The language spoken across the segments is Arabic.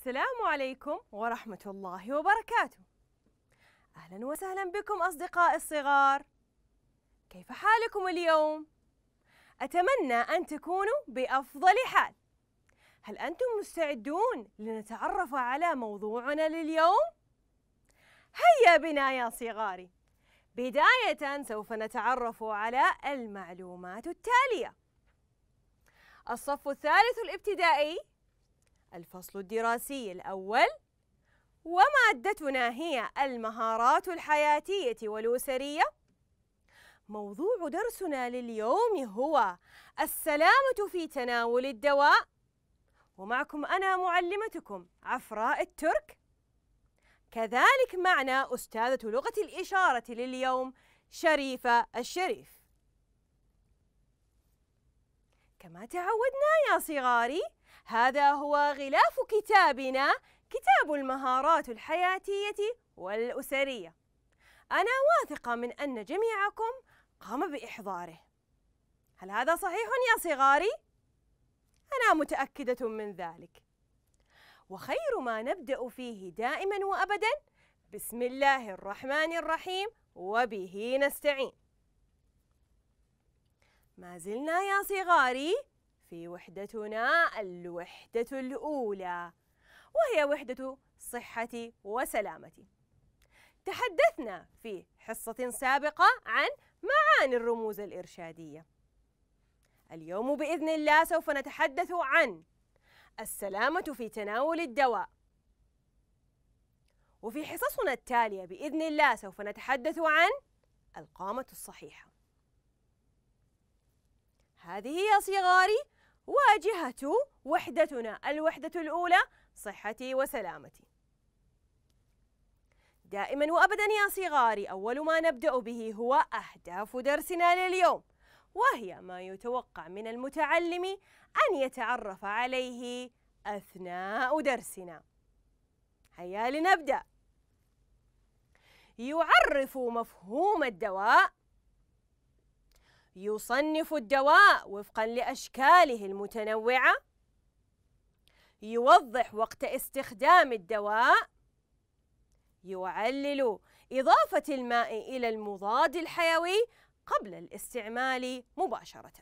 السلام عليكم ورحمة الله وبركاته أهلا وسهلا بكم أصدقائي الصغار كيف حالكم اليوم؟ أتمنى أن تكونوا بأفضل حال هل أنتم مستعدون لنتعرف على موضوعنا لليوم؟ هيا بنا يا صغاري بداية سوف نتعرف على المعلومات التالية الصف الثالث الابتدائي الفصل الدراسي الأول ومادتنا هي المهارات الحياتية والأسرية موضوع درسنا لليوم هو السلامة في تناول الدواء ومعكم أنا معلمتكم عفراء الترك كذلك معنا أستاذة لغة الإشارة لليوم شريفة الشريف كما تعودنا يا صغاري هذا هو غلاف كتابنا كتاب المهارات الحياتية والأسرية أنا واثقة من أن جميعكم قام بإحضاره هل هذا صحيح يا صغاري؟ أنا متأكدة من ذلك وخير ما نبدأ فيه دائما وأبدا بسم الله الرحمن الرحيم وبه نستعين ما زلنا يا صغاري في وحدتنا الوحدة الأولى وهي وحدة صحتي وسلامتي تحدثنا في حصة سابقة عن معاني الرموز الإرشادية اليوم بإذن الله سوف نتحدث عن السلامة في تناول الدواء وفي حصصنا التالية بإذن الله سوف نتحدث عن القامة الصحيحة هذه هي صغاري واجهة وحدتنا الوحدة الأولى صحتي وسلامتي دائما وأبدا يا صغاري أول ما نبدأ به هو أهداف درسنا لليوم وهي ما يتوقع من المتعلم أن يتعرف عليه أثناء درسنا هيا لنبدأ يعرف مفهوم الدواء يصنف الدواء وفقا لأشكاله المتنوعة يوضح وقت استخدام الدواء يعلل إضافة الماء إلى المضاد الحيوي قبل الاستعمال مباشرة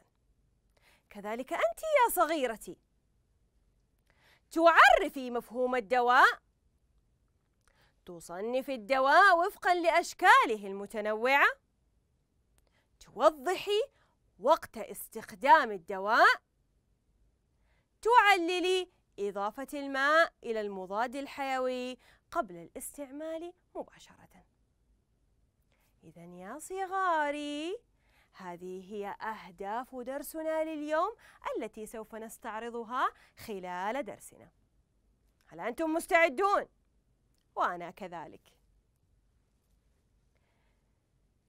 كذلك أنت يا صغيرتي تعرفي مفهوم الدواء تصنف الدواء وفقا لأشكاله المتنوعة توضحي وقت استخدام الدواء تعللي إضافة الماء إلى المضاد الحيوي قبل الاستعمال مباشرة إذا يا صغاري هذه هي أهداف درسنا لليوم التي سوف نستعرضها خلال درسنا هل أنتم مستعدون؟ وأنا كذلك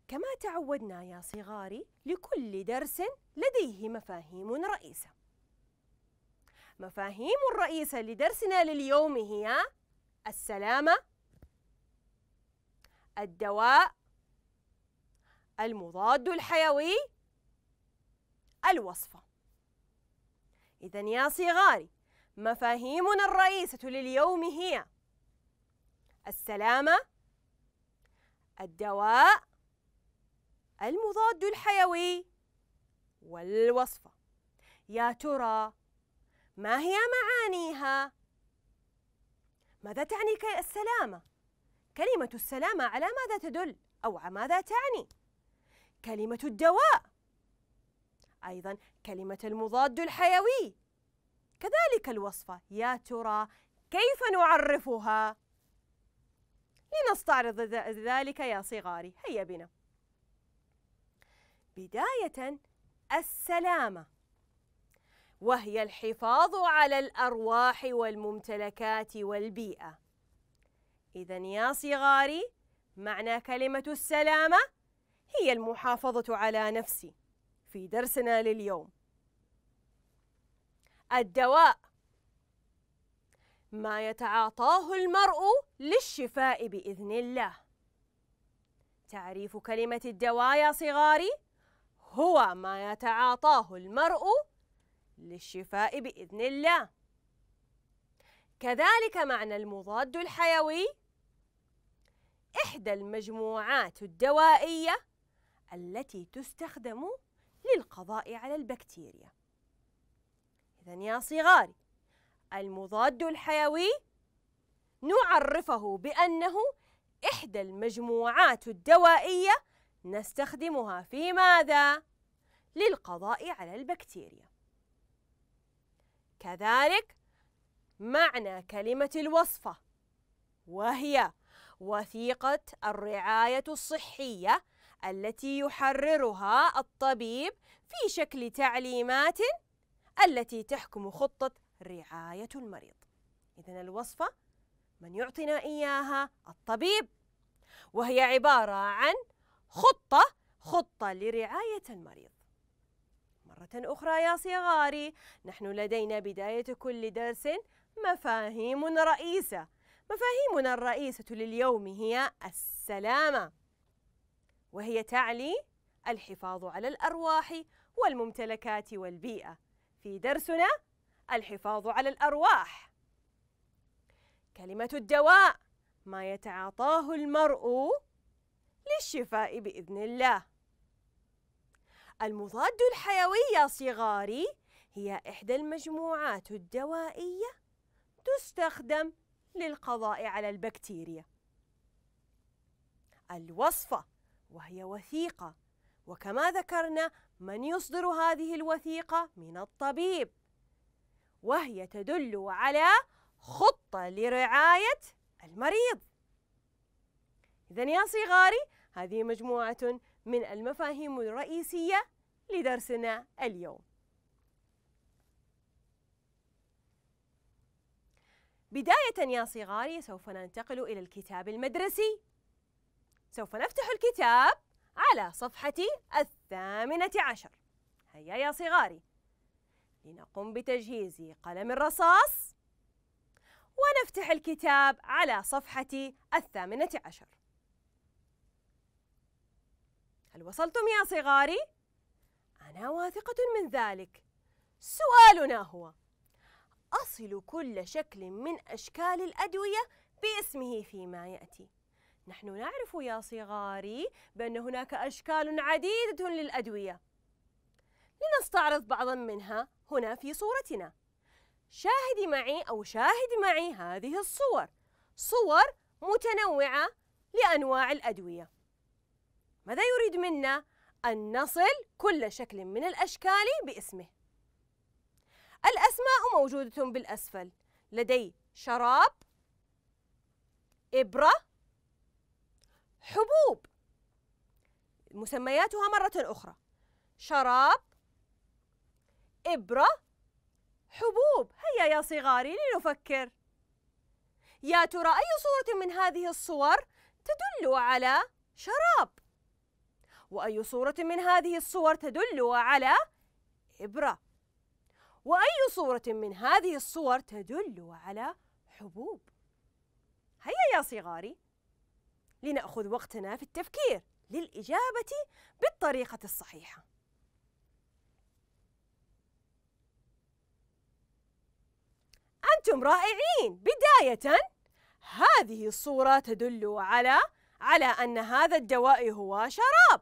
كما تعودنا يا صغاري لكل درس لديه مفاهيم رئيسة مفاهيم الرئيسة لدرسنا لليوم هي السلامة الدواء المضاد الحيوي الوصفة إذا يا صغاري مفاهيمنا الرئيسة لليوم هي السلامة الدواء المضاد الحيوي والوصفة يا ترى ما هي معانيها؟ ماذا تعني السلامة؟ كلمة السلامة على ماذا تدل؟ أو على ماذا تعني؟ كلمة الدواء أيضا كلمة المضاد الحيوي كذلك الوصفة يا ترى كيف نعرفها؟ لنستعرض ذلك يا صغاري هيا بنا بداية السلامة وهي الحفاظ على الأرواح والممتلكات والبيئة إذا يا صغاري معنى كلمة السلامة هي المحافظة على نفسي في درسنا لليوم الدواء ما يتعاطاه المرء للشفاء بإذن الله تعريف كلمة الدواء يا صغاري هو ما يتعاطاه المرء للشفاء بإذن الله كذلك معنى المضاد الحيوي إحدى المجموعات الدوائية التي تستخدم للقضاء على البكتيريا إذا يا صغاري المضاد الحيوي نعرفه بأنه إحدى المجموعات الدوائية نستخدمها في ماذا؟ للقضاء على البكتيريا كذلك معنى كلمة الوصفة وهي وثيقة الرعاية الصحية التي يحررها الطبيب في شكل تعليمات التي تحكم خطة رعاية المريض. إذن الوصفة من يعطينا إياها الطبيب، وهي عبارة عن خطة خطة لرعاية المريض مرة أخرى يا صغاري نحن لدينا بداية كل درس مفاهيم رئيسة مفاهيمنا الرئيسة لليوم هي السلامة وهي تعلي الحفاظ على الأرواح والممتلكات والبيئة في درسنا الحفاظ على الأرواح كلمة الدواء ما يتعاطاه المرء الشفاء بإذن الله المضاد الحيوي يا صغاري هي إحدى المجموعات الدوائية تستخدم للقضاء على البكتيريا الوصفة وهي وثيقة وكما ذكرنا من يصدر هذه الوثيقة من الطبيب وهي تدل على خطة لرعاية المريض إذا يا صغاري هذه مجموعة من المفاهيم الرئيسية لدرسنا اليوم بداية يا صغاري سوف ننتقل إلى الكتاب المدرسي سوف نفتح الكتاب على صفحة الثامنة عشر هيا يا صغاري لنقم بتجهيز قلم الرصاص ونفتح الكتاب على صفحة الثامنة عشر هل وصلتم يا صغاري؟ أنا واثقة من ذلك. سؤالنا هو: أصل كل شكل من أشكال الأدوية باسمه فيما يأتي. نحن نعرف يا صغاري بأن هناك أشكال عديدة للأدوية. لنستعرض بعضا منها هنا في صورتنا. شاهدي معي أو شاهد معي هذه الصور. صور متنوعة لأنواع الأدوية. ماذا يريد منا؟ أن نصل كل شكل من الأشكال باسمه الأسماء موجودة بالأسفل لدي شراب إبرة حبوب مسمياتها مرة أخرى شراب إبرة حبوب هيا يا صغاري لنفكر يا ترى أي صورة من هذه الصور تدل على شراب وأي صورة من هذه الصور تدل على إبرة وأي صورة من هذه الصور تدل على حبوب هيا يا صغاري لنأخذ وقتنا في التفكير للإجابة بالطريقة الصحيحة أنتم رائعين بداية هذه الصورة تدل على على أن هذا الدواء هو شراب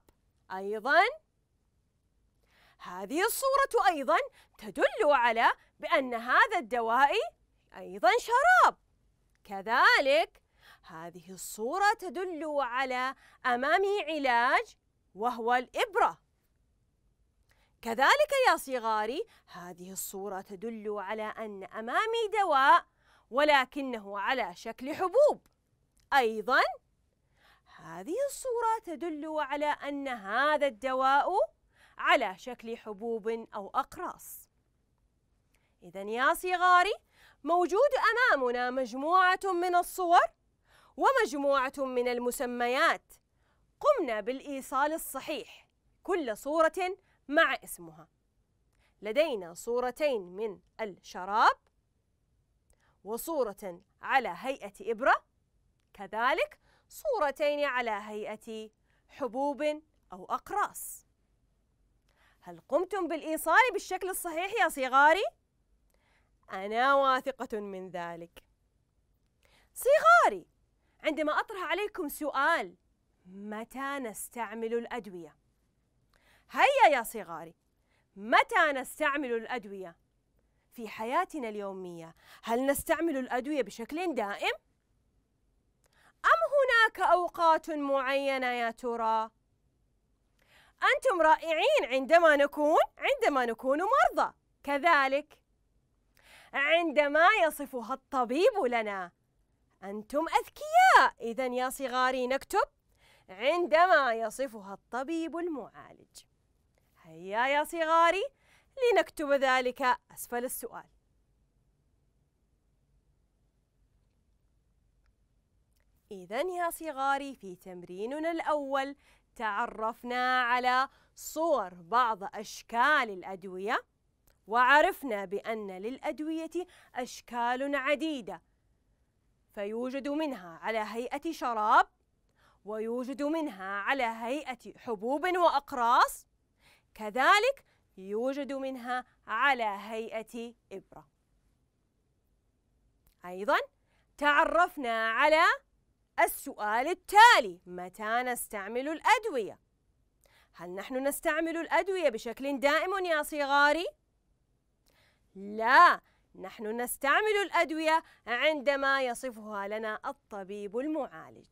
أيضا هذه الصورة أيضا تدل على بأن هذا الدواء أيضا شراب كذلك هذه الصورة تدل على أمامي علاج وهو الإبرة كذلك يا صغاري هذه الصورة تدل على أن أمامي دواء ولكنه على شكل حبوب أيضاً هذه الصورة تدل على أن هذا الدواء على شكل حبوب أو أقراص إذا يا صغاري موجود أمامنا مجموعة من الصور ومجموعة من المسميات قمنا بالإيصال الصحيح كل صورة مع اسمها لدينا صورتين من الشراب وصورة على هيئة إبرة كذلك صورتين على هيئة حبوب أو أقراص هل قمتم بالإيصال بالشكل الصحيح يا صغاري؟ أنا واثقة من ذلك صغاري عندما أطرح عليكم سؤال متى نستعمل الأدوية؟ هيا يا صغاري متى نستعمل الأدوية؟ في حياتنا اليومية هل نستعمل الأدوية بشكل دائم؟ أم هناك أوقات معينة يا ترى؟ أنتم رائعين عندما نكون عندما نكون مرضى كذلك عندما يصفها الطبيب لنا أنتم أذكياء إذا يا صغاري نكتب عندما يصفها الطبيب المعالج هيا يا صغاري لنكتب ذلك أسفل السؤال إذا يا صغاري في تمريننا الأول تعرفنا على صور بعض أشكال الأدوية وعرفنا بأن للأدوية أشكال عديدة فيوجد منها على هيئة شراب ويوجد منها على هيئة حبوب وأقراص كذلك يوجد منها على هيئة إبرة أيضا تعرفنا على السؤال التالي متى نستعمل الأدوية؟ هل نحن نستعمل الأدوية بشكل دائم يا صغاري؟ لا نحن نستعمل الأدوية عندما يصفها لنا الطبيب المعالج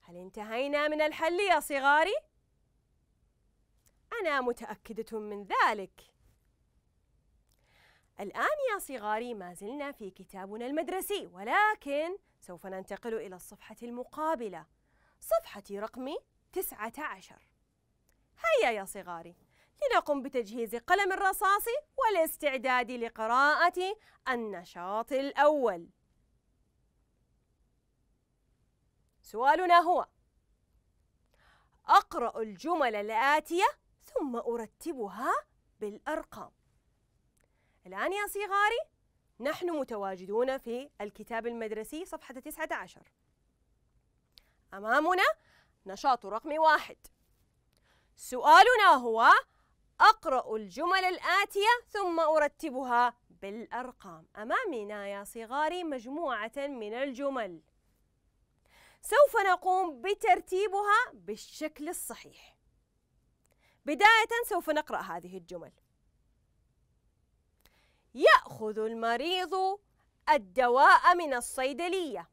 هل انتهينا من الحل يا صغاري؟ أنا متأكدة من ذلك الآن يا صغاري ما زلنا في كتابنا المدرسي ولكن سوف ننتقل إلى الصفحة المقابلة صفحة رقم 19 هيا يا صغاري لنقم بتجهيز قلم الرصاص والاستعداد لقراءة النشاط الأول سؤالنا هو أقرأ الجمل الآتية ثم أرتبها بالأرقام الآن يا صغاري نحن متواجدون في الكتاب المدرسي صفحة 19 أمامنا نشاط رقم واحد سؤالنا هو أقرأ الجمل الآتية ثم أرتبها بالأرقام أمامنا يا صغاري مجموعة من الجمل سوف نقوم بترتيبها بالشكل الصحيح بداية سوف نقرأ هذه الجمل يأخذ المريض الدواء من الصيدلية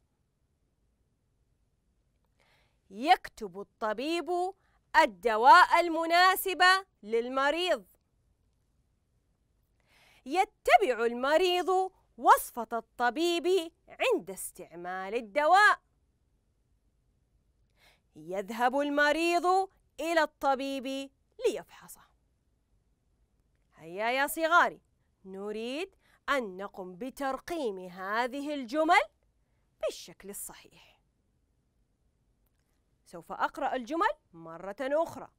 يكتب الطبيب الدواء المناسب للمريض يتبع المريض وصفة الطبيب عند استعمال الدواء يذهب المريض إلى الطبيب ليفحصه هيا يا صغاري نريد أن نقوم بترقيم هذه الجمل بالشكل الصحيح سوف أقرأ الجمل مرة أخرى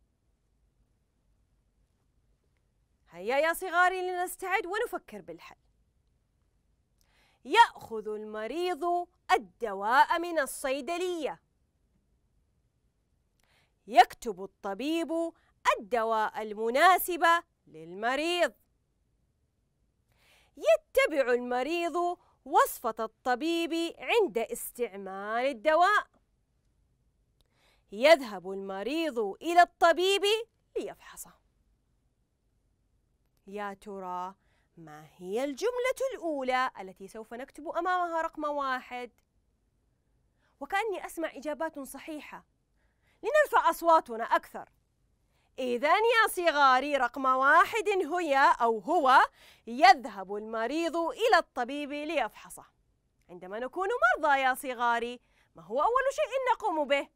هيا يا صغاري لنستعد ونفكر بالحل يأخذ المريض الدواء من الصيدلية يكتب الطبيب الدواء المناسب للمريض يتبع المريض وصفة الطبيب عند استعمال الدواء يذهب المريض إلى الطبيب ليفحصه يا ترى ما هي الجملة الأولى التي سوف نكتب أمامها رقم واحد؟ وكأني أسمع إجابات صحيحة لنرفع أصواتنا أكثر إذا يا صغاري رقم واحد هي أو هو يذهب المريض إلى الطبيب ليفحصه عندما نكون مرضى يا صغاري ما هو أول شيء نقوم به؟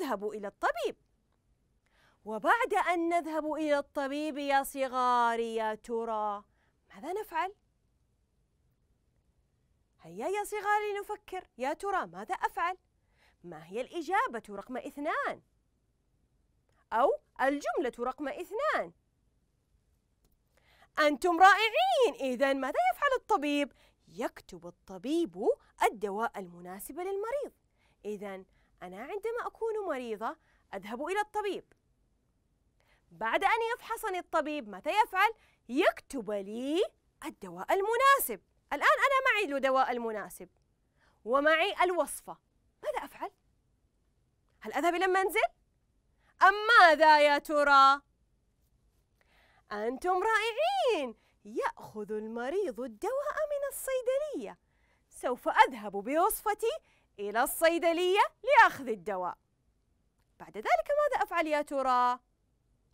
نذهب إلى الطبيب وبعد أن نذهب إلى الطبيب يا صغاري يا ترى ماذا نفعل؟ هيا يا صغاري نفكر يا ترى ماذا أفعل؟ ما هي الإجابة رقم اثنان؟ أو الجملة رقم اثنان أنتم رائعين إذا ماذا يفعل الطبيب؟ يكتب الطبيب الدواء المناسب للمريض إذا أنا عندما أكون مريضة أذهب إلى الطبيب بعد أن يفحصني الطبيب ماذا يفعل؟ يكتب لي الدواء المناسب الآن أنا معي الدواء المناسب ومعي الوصفة ماذا أفعل؟ هل أذهب إلى المنزل؟ أم ماذا يا ترى؟ أنتم رائعين يأخذ المريض الدواء من الصيدلية سوف أذهب بوصفتي إلى الصيدلية لأخذ الدواء بعد ذلك ماذا أفعل يا ترى؟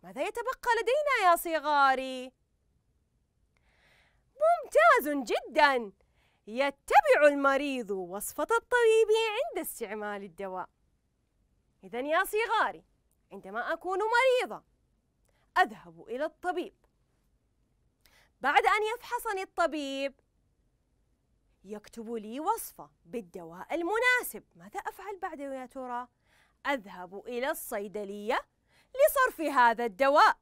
ماذا يتبقى لدينا يا صغاري؟ ممتاز جدا يتبع المريض وصفة الطبيب عند استعمال الدواء إذا يا صغاري عندما أكون مريضة أذهب إلى الطبيب بعد أن يفحصني الطبيب يكتب لي وصفة بالدواء المناسب ماذا أفعل بعد يا ترى؟ أذهب إلى الصيدلية لصرف هذا الدواء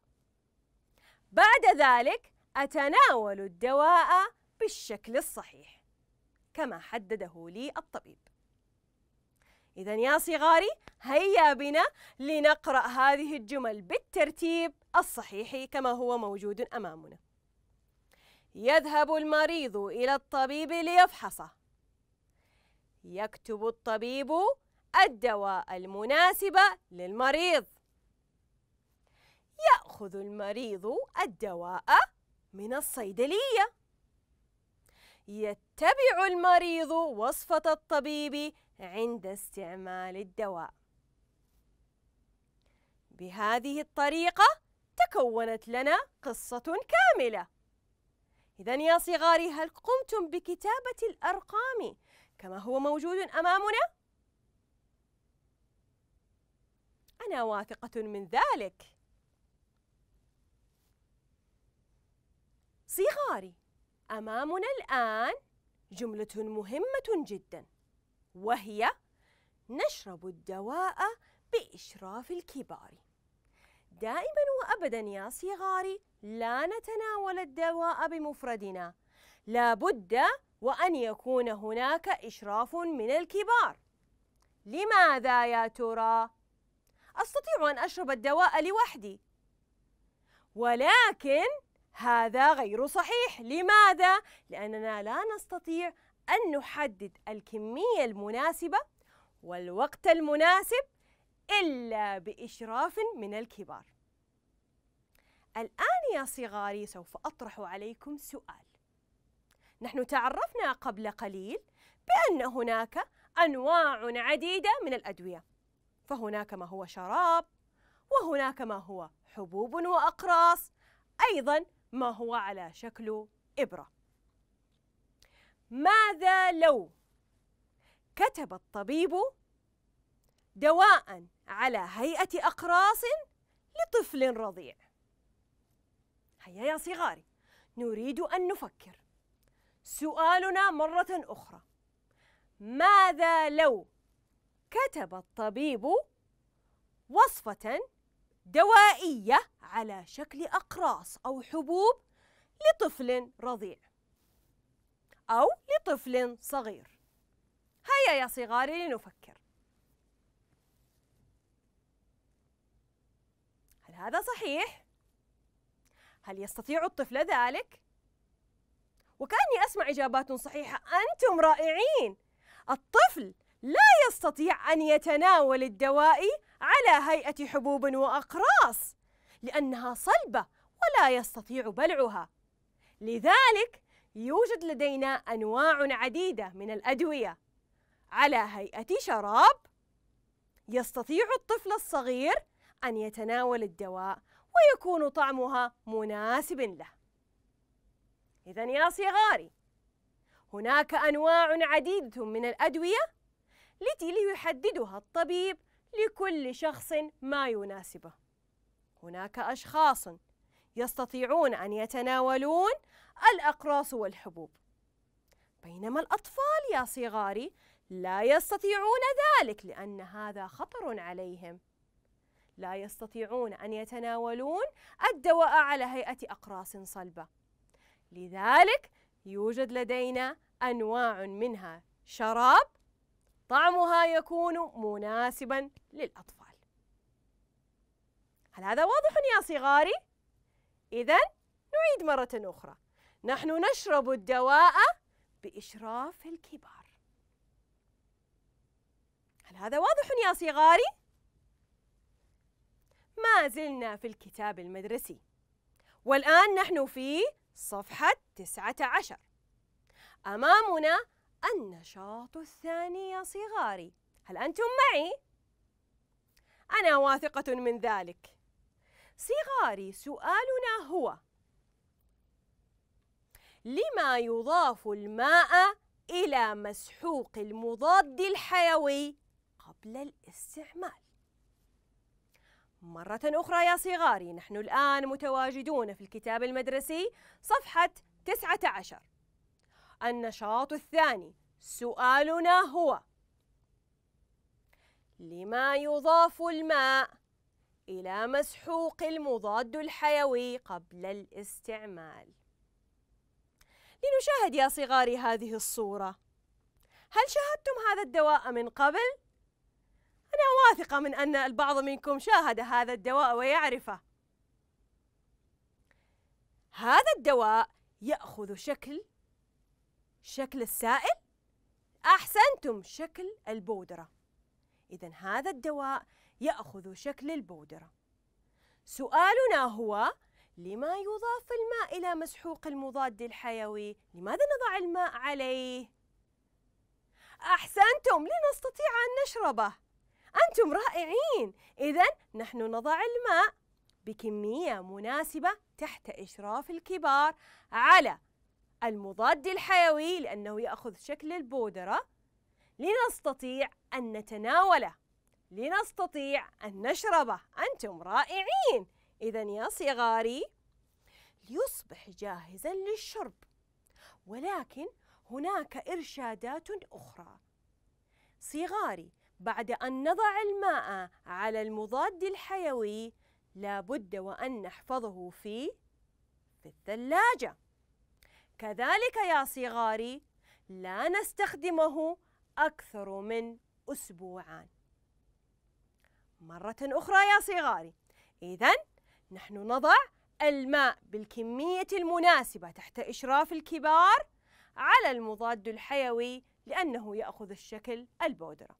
بعد ذلك أتناول الدواء بالشكل الصحيح كما حدده لي الطبيب إذا يا صغاري هيا بنا لنقرأ هذه الجمل بالترتيب الصحيح كما هو موجود أمامنا. يذهب المريض إلى الطبيب ليفحصه. يكتب الطبيب الدواء المناسب للمريض. يأخذ المريض الدواء من الصيدلية. يتبع المريض وصفة الطبيب عند استعمال الدواء بهذه الطريقة تكونت لنا قصة كاملة إذا يا صغاري هل قمتم بكتابة الأرقام كما هو موجود أمامنا؟ أنا واثقة من ذلك صغاري أمامنا الآن جملة مهمة جداً وهي نشرب الدواء بإشراف الكبار دائما وأبدا يا صغاري لا نتناول الدواء بمفردنا لابد وأن يكون هناك إشراف من الكبار لماذا يا ترى؟ أستطيع أن أشرب الدواء لوحدي ولكن هذا غير صحيح لماذا؟ لأننا لا نستطيع أن نحدد الكمية المناسبة والوقت المناسب إلا بإشراف من الكبار. الآن يا صغاري سوف أطرح عليكم سؤال. نحن تعرفنا قبل قليل بأن هناك أنواع عديدة من الأدوية، فهناك ما هو شراب، وهناك ما هو حبوب وأقراص، أيضا ما هو على شكل إبرة. ماذا لو كتب الطبيب دواء على هيئة أقراص لطفل رضيع هيا يا صغاري نريد أن نفكر سؤالنا مرة أخرى ماذا لو كتب الطبيب وصفة دوائية على شكل أقراص أو حبوب لطفل رضيع أو لطفل صغير هيا يا صغاري لنفكر هل هذا صحيح؟ هل يستطيع الطفل ذلك؟ وكأني أسمع إجابات صحيحة أنتم رائعين الطفل لا يستطيع أن يتناول الدواء على هيئة حبوب وأقراص لأنها صلبة ولا يستطيع بلعها لذلك يوجد لدينا أنواع عديدة من الأدوية على هيئة شراب يستطيع الطفل الصغير أن يتناول الدواء ويكون طعمها مناسب له إذا يا صغاري هناك أنواع عديدة من الأدوية التي ليحددها الطبيب لكل شخص ما يناسبه هناك أشخاص يستطيعون أن يتناولون الأقراص والحبوب بينما الأطفال يا صغاري لا يستطيعون ذلك لأن هذا خطر عليهم لا يستطيعون أن يتناولون الدواء على هيئة أقراص صلبة لذلك يوجد لدينا أنواع منها شراب طعمها يكون مناسبا للأطفال هل هذا واضح يا صغاري؟ إذا نعيد مرة أخرى نحن نشرب الدواء بإشراف الكبار هل هذا واضح يا صغاري؟ ما زلنا في الكتاب المدرسي والآن نحن في صفحة 19 أمامنا النشاط الثاني يا صغاري هل أنتم معي؟ أنا واثقة من ذلك صغاري سؤالنا هو لما يضاف الماء إلى مسحوق المضاد الحيوي قبل الاستعمال مرة أخرى يا صغاري نحن الآن متواجدون في الكتاب المدرسي صفحة 19 النشاط الثاني سؤالنا هو لما يضاف الماء إلى مسحوق المضاد الحيوي قبل الاستعمال لنشاهد يا صغاري هذه الصورة هل شاهدتم هذا الدواء من قبل؟ أنا واثقة من أن البعض منكم شاهد هذا الدواء ويعرفه هذا الدواء يأخذ شكل شكل السائل أحسنتم شكل البودرة إذا هذا الدواء يأخذ شكل البودرة سؤالنا هو لما يضاف الماء إلى مسحوق المضاد الحيوي؟ لماذا نضع الماء عليه؟ أحسنتم لنستطيع أن نشربه أنتم رائعين إذا نحن نضع الماء بكمية مناسبة تحت إشراف الكبار على المضاد الحيوي لأنه يأخذ شكل البودرة لنستطيع أن نتناوله لنستطيع أن نشربه أنتم رائعين إذا يا صغاري ليصبح جاهزا للشرب ولكن هناك إرشادات أخرى صغاري بعد أن نضع الماء على المضاد الحيوي لابد وأن نحفظه في في الثلاجة كذلك يا صغاري لا نستخدمه أكثر من أسبوعان مرة أخرى يا صغاري إذن نحن نضع الماء بالكمية المناسبة تحت إشراف الكبار على المضاد الحيوي لأنه يأخذ الشكل البودرة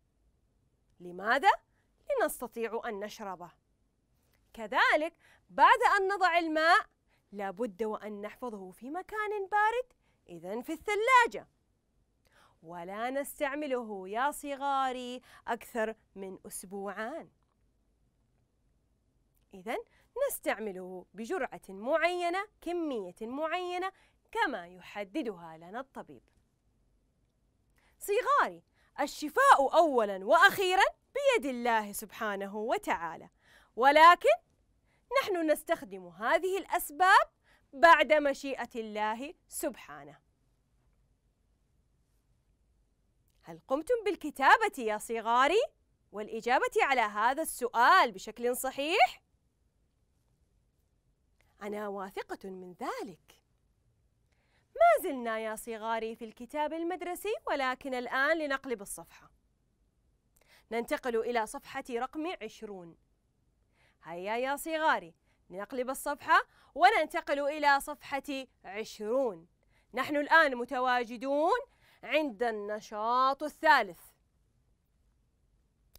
لماذا؟ لنستطيع أن نشربه كذلك بعد أن نضع الماء لابد وأن نحفظه في مكان بارد إذا في الثلاجة ولا نستعمله يا صغاري أكثر من أسبوعان إذا نستعمله بجرعة معينة كمية معينة كما يحددها لنا الطبيب صغاري الشفاء أولا وأخيرا بيد الله سبحانه وتعالى ولكن نحن نستخدم هذه الأسباب بعد مشيئة الله سبحانه هل قمتم بالكتابة يا صغاري؟ والإجابة على هذا السؤال بشكل صحيح؟ أنا واثقة من ذلك ما زلنا يا صغاري في الكتاب المدرسي ولكن الآن لنقلب الصفحة ننتقل إلى صفحة رقم عشرون هيا يا صغاري نقلب الصفحة وننتقل إلى صفحة عشرون نحن الآن متواجدون عند النشاط الثالث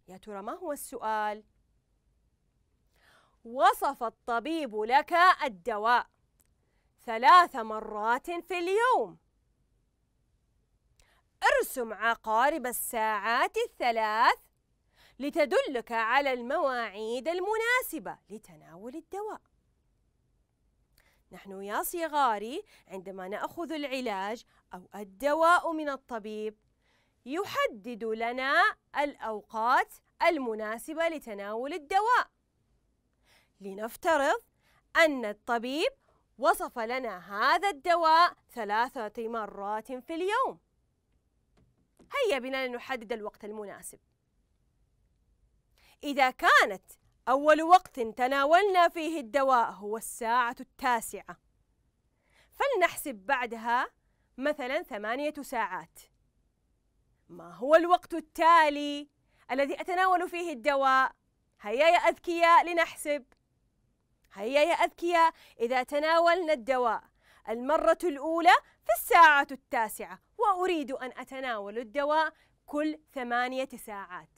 يا ترى ما هو السؤال؟ وصف الطبيب لك الدواء ثلاث مرات في اليوم ارسم عقارب الساعات الثلاث لتدلك على المواعيد المناسبة لتناول الدواء نحن يا صغاري عندما نأخذ العلاج أو الدواء من الطبيب يحدد لنا الأوقات المناسبة لتناول الدواء لنفترض أن الطبيب وصف لنا هذا الدواء ثلاثة مرات في اليوم هيا بنا لنحدد الوقت المناسب إذا كانت أول وقت تناولنا فيه الدواء هو الساعة التاسعة فلنحسب بعدها مثلا ثمانية ساعات ما هو الوقت التالي الذي أتناول فيه الدواء؟ هيا يا أذكياء لنحسب هيا يا أذكياء إذا تناولنا الدواء المرة الأولى في الساعة التاسعة وأريد أن أتناول الدواء كل ثمانية ساعات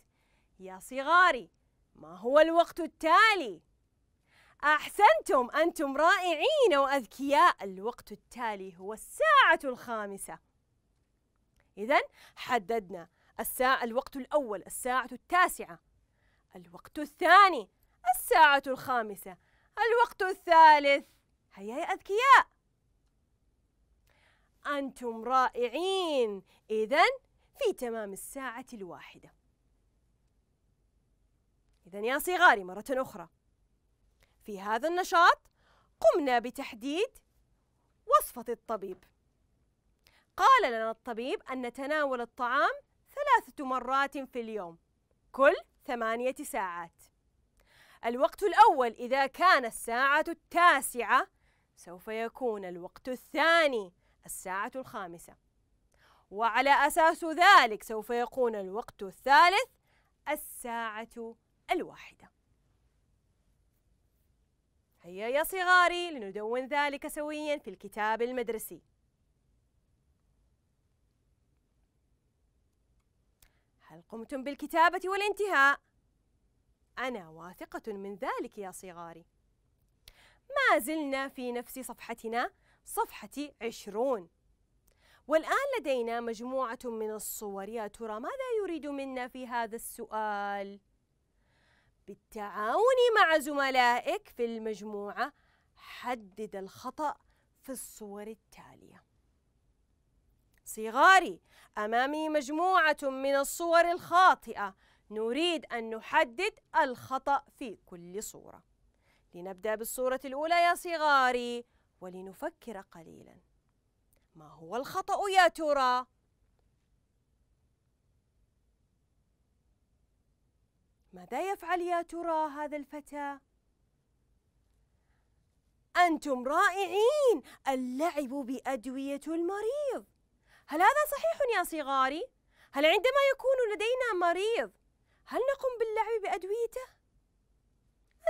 يا صغاري ما هو الوقت التالي؟ أحسنتم أنتم رائعين وأذكياء الوقت التالي هو الساعة الخامسة إذا حددنا الساعة الوقت الأول الساعة التاسعة الوقت الثاني الساعة الخامسة الوقت الثالث هيا يا أذكياء أنتم رائعين إذا في تمام الساعة الواحدة إذا يا صغاري مرة أخرى في هذا النشاط قمنا بتحديد وصفة الطبيب قال لنا الطبيب أن نتناول الطعام ثلاثة مرات في اليوم كل ثمانية ساعات الوقت الأول إذا كان الساعة التاسعة سوف يكون الوقت الثاني الساعة الخامسة وعلى أساس ذلك سوف يكون الوقت الثالث الساعة الواحدة هيا يا صغاري لندون ذلك سويا في الكتاب المدرسي هل قمتم بالكتابة والانتهاء؟ أنا واثقة من ذلك يا صغاري ما زلنا في نفس صفحتنا صفحة عشرون والآن لدينا مجموعة من الصور يا ترى ماذا يريد منا في هذا السؤال؟ بالتعاون مع زملائك في المجموعة حدد الخطأ في الصور التالية صغاري أمامي مجموعة من الصور الخاطئة نريد أن نحدد الخطأ في كل صورة لنبدأ بالصورة الأولى يا صغاري ولنفكر قليلا ما هو الخطأ يا ترى؟ ماذا يفعل يا ترى هذا الفتى؟ أنتم رائعين اللعب بأدوية المريض هل هذا صحيح يا صغاري؟ هل عندما يكون لدينا مريض هل نقوم باللعب بأدويته؟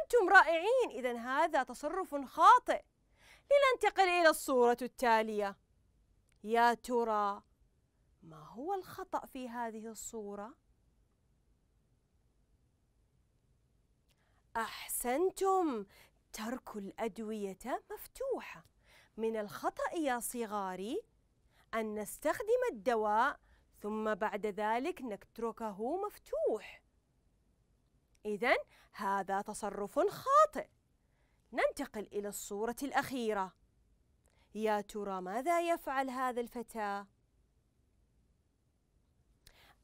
أنتم رائعين إذا هذا تصرف خاطئ لننتقل إلى الصورة التالية يا ترى ما هو الخطأ في هذه الصورة؟ أحسنتم ترك الأدوية مفتوحة من الخطأ يا صغاري أن نستخدم الدواء ثم بعد ذلك نتركه مفتوح إذا هذا تصرف خاطئ ننتقل إلى الصورة الأخيرة يا ترى ماذا يفعل هذا الفتى؟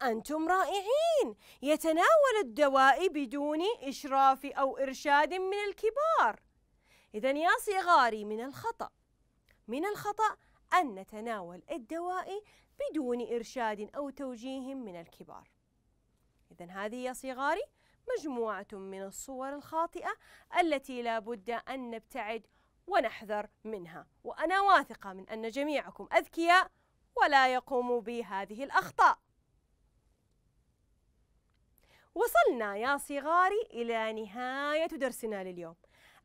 أنتم رائعين يتناول الدواء بدون إشراف أو إرشاد من الكبار إذا يا صغاري من الخطأ من الخطأ أن نتناول الدواء بدون إرشاد أو توجيه من الكبار إذا هذه يا صغاري مجموعة من الصور الخاطئة التي لا بد أن نبتعد ونحذر منها وأنا واثقة من أن جميعكم أذكياء ولا يقوم بهذه الأخطاء وصلنا يا صغاري إلى نهاية درسنا لليوم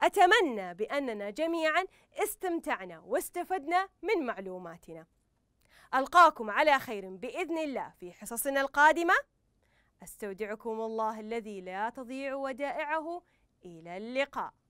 أتمنى بأننا جميعا استمتعنا واستفدنا من معلوماتنا ألقاكم على خير بإذن الله في حصصنا القادمة أستودعكم الله الذي لا تضيع ودائعه إلى اللقاء